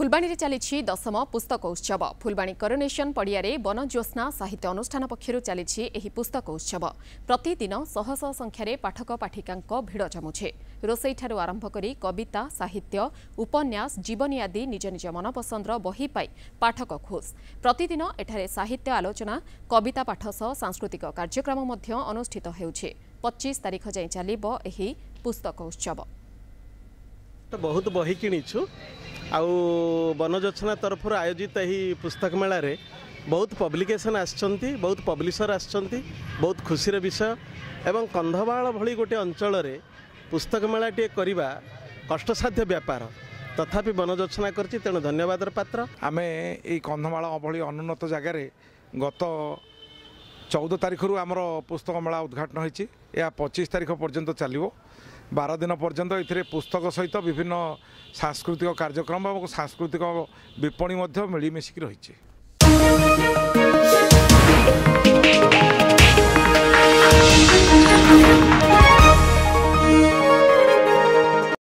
ফুলবাণীরে চালিছি দশম পুস্তক উৎসব ফুলবাণী করোনেশন পড়িয়ারে বনজ্যোৎস্না সাহিত্য অনুষ্ঠান পক্ষর চালিছি এই পুস্তক উৎসব প্রতিদিন শহ শহ সংখ্যার পাঠক পাঠিকাঙ্ক ভিড় জমুছে রোষেইঠার আরম্ভ করে কবিতা সাহিত্য উপন্যাস জীবনী আদি নিজ নিজ মনপসন্দর বহি পাই পাঠক খুশ প্রতিদিন এঠারে সাহিত্য আলোচনা কবিতা পাঠ সহ সাংস্কৃতিক কার্যক্রম মধ্য অনুষ্ঠিত হচ্ছে পঁচিশ তারিখ যাই চাল এই পুস্তক উৎসব বহুত বহি কিছু ଆଉ ବନଯୋଚ୍ଛନା ତରଫରୁ ଆୟୋଜିତ ଏହି ପୁସ୍ତକ ମେଳାରେ ବହୁତ ପବ୍ଲିକେସନ୍ ଆସିଛନ୍ତି ବହୁତ ପବ୍ଲିସର୍ ଆସିଛନ୍ତି ବହୁତ ଖୁସିର ବିଷୟ ଏବଂ କନ୍ଧମାଳ ଭଳି ଗୋଟିଏ ଅଞ୍ଚଳରେ ପୁସ୍ତକ ମେଳାଟିଏ କରିବା କଷ୍ଟସାଧ୍ୟ ବ୍ୟାପାର ତଥାପି ବନଯୋଚ୍ଛନା କରିଛି ତେଣୁ ଧନ୍ୟବାଦର ପାତ୍ର ଆମେ ଏଇ କନ୍ଧମାଳ ଭଳି ଅନୁନ୍ନତ ଜାଗାରେ ଗତ ଚଉଦ ତାରିଖରୁ ଆମର ପୁସ୍ତକ ମେଳା ଉଦ୍ଘାଟନ ହୋଇଛି ଏହା ପଚିଶ ତାରିଖ ପର୍ଯ୍ୟନ୍ତ ଚାଲିବ ବାର ଦିନ ପର୍ଯ୍ୟନ୍ତ ଏଥିରେ ପୁସ୍ତକ ସହିତ ବିଭିନ୍ନ ସାଂସ୍କୃତିକ କାର୍ଯ୍ୟକ୍ରମ ଏବଂ ସାଂସ୍କୃତିକ ବିପଣି ମଧ୍ୟ ମିଳିମିଶିକି ରହିଛି